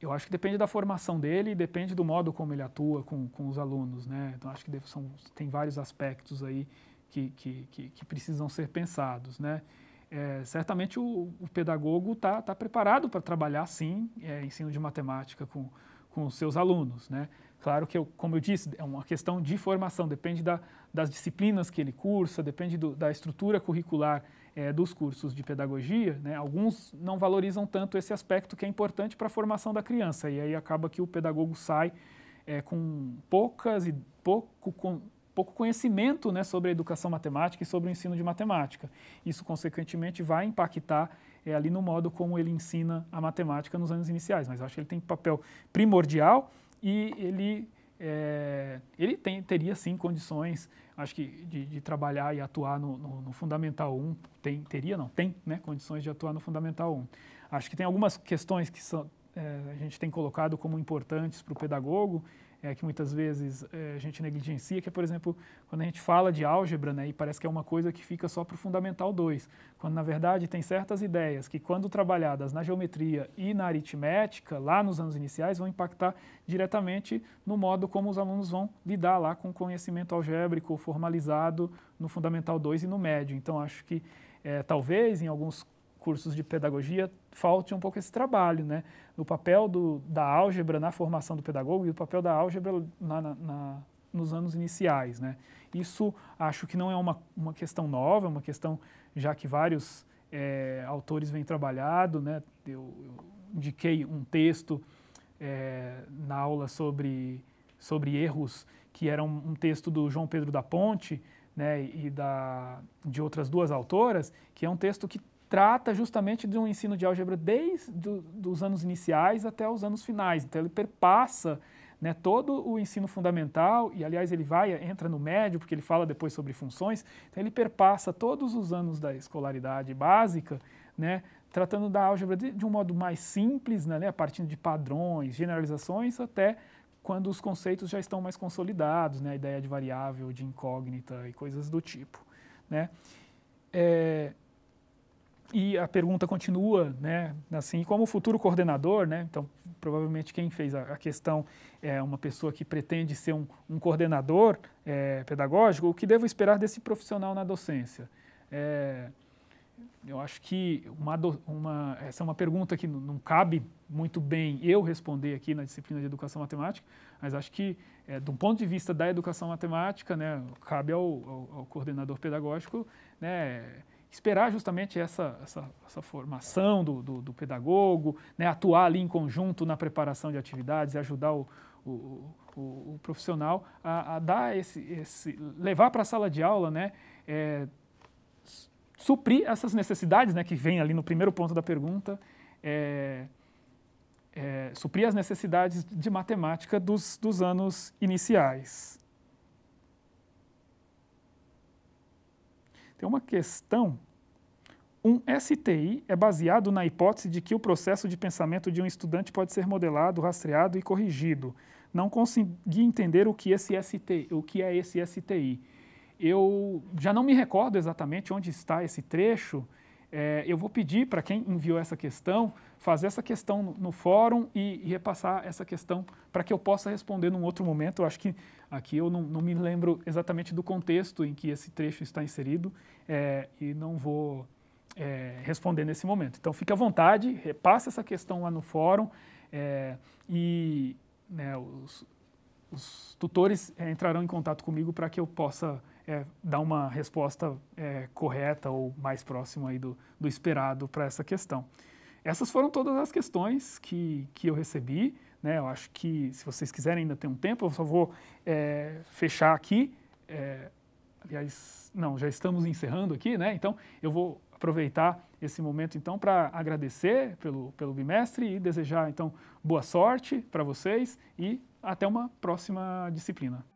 eu acho que depende da formação dele e depende do modo como ele atua com, com os alunos, né? Então, acho que são, tem vários aspectos aí que, que, que, que precisam ser pensados, né? É, certamente o, o pedagogo está tá preparado para trabalhar, sim, é, ensino de matemática com, com os seus alunos, né? Claro que, eu, como eu disse, é uma questão de formação, depende da, das disciplinas que ele cursa, depende do, da estrutura curricular é, dos cursos de pedagogia, né, alguns não valorizam tanto esse aspecto que é importante para a formação da criança. E aí acaba que o pedagogo sai é, com poucas e pouco, com, pouco conhecimento né, sobre a educação matemática e sobre o ensino de matemática. Isso, consequentemente, vai impactar é, ali no modo como ele ensina a matemática nos anos iniciais. Mas acho que ele tem papel primordial e ele, é, ele tem, teria, sim, condições acho que de, de trabalhar e atuar no, no, no, Fundamental 1, tem, teria, não, tem né, condições de atuar no Fundamental 1. Acho que tem algumas questões que são, é, a gente tem colocado como importantes para o pedagogo, é, que muitas vezes é, a gente negligencia, que é, por exemplo, quando a gente fala de álgebra, né, e parece que é uma coisa que fica só para o Fundamental 2, quando na verdade tem certas ideias que, quando trabalhadas na geometria e na aritmética, lá nos anos iniciais, vão impactar diretamente no modo como os alunos vão lidar lá com conhecimento algébrico formalizado no Fundamental 2 e no médio. Então, acho que é, talvez em alguns cursos de pedagogia falte um pouco esse trabalho, né? O papel do, da álgebra na formação do pedagogo e o papel da álgebra na, na, na, nos anos iniciais, né? Isso acho que não é uma, uma questão nova, é uma questão já que vários é, autores vêm trabalhado, né? Eu, eu indiquei um texto é, na aula sobre, sobre erros, que era um, um texto do João Pedro da Ponte, né, e da, de outras duas autoras, que é um texto que trata justamente de um ensino de álgebra desde do, os anos iniciais até os anos finais. Então ele perpassa né, todo o ensino fundamental, e aliás ele vai, entra no médio, porque ele fala depois sobre funções, então ele perpassa todos os anos da escolaridade básica, né, tratando da álgebra de, de, um modo mais simples, né, né a partir de padrões, generalizações, até quando os conceitos já estão mais consolidados, né, a ideia de variável, de incógnita e coisas do tipo. Né. É, e a pergunta continua, né? Assim, como futuro coordenador, né? Então, provavelmente quem fez a, questão é uma pessoa que pretende ser um, um coordenador é, pedagógico. O que devo esperar desse profissional na docência? É, eu acho que uma, uma, essa é uma pergunta que não cabe muito bem eu responder aqui na disciplina de educação matemática, mas acho que, é, do ponto de vista da educação matemática, né, cabe ao, ao, ao coordenador pedagógico, né, esperar justamente essa, essa, essa formação do, do, do pedagogo, né, atuar ali em conjunto na preparação de atividades e ajudar o, o, o, o profissional a, a, dar esse, esse levar para a sala de aula, né, é, suprir essas necessidades, né, que vem ali no primeiro ponto da pergunta, é, é, suprir as necessidades de matemática dos, dos anos iniciais. Tem uma questão. Um STI é baseado na hipótese de que o processo de pensamento de um estudante pode ser modelado, rastreado e corrigido. Não consegui entender o que, esse STI, o que é esse STI. Eu já não me recordo exatamente onde está esse trecho, é, eu vou pedir para quem enviou essa questão, fazer essa questão no, no fórum e, e, repassar essa questão para que eu possa responder num outro momento. Eu acho que aqui eu não, não me lembro exatamente do contexto em que esse trecho está inserido é, e não vou é, responder nesse momento. Então, fique à vontade, repasse essa questão lá no fórum é, e né, os, os tutores é, entrarão em contato comigo para que eu possa é, dar uma resposta é, correta ou mais próxima aí do, do esperado para essa questão. Essas foram todas as questões que, que eu recebi. Né? Eu acho que, se vocês quiserem ainda ter um tempo, eu só vou é, fechar aqui. É, aliás, não, já estamos encerrando aqui, né? Então, eu vou aproveitar esse momento então para agradecer pelo, pelo bimestre e desejar então boa sorte para vocês e até uma próxima disciplina.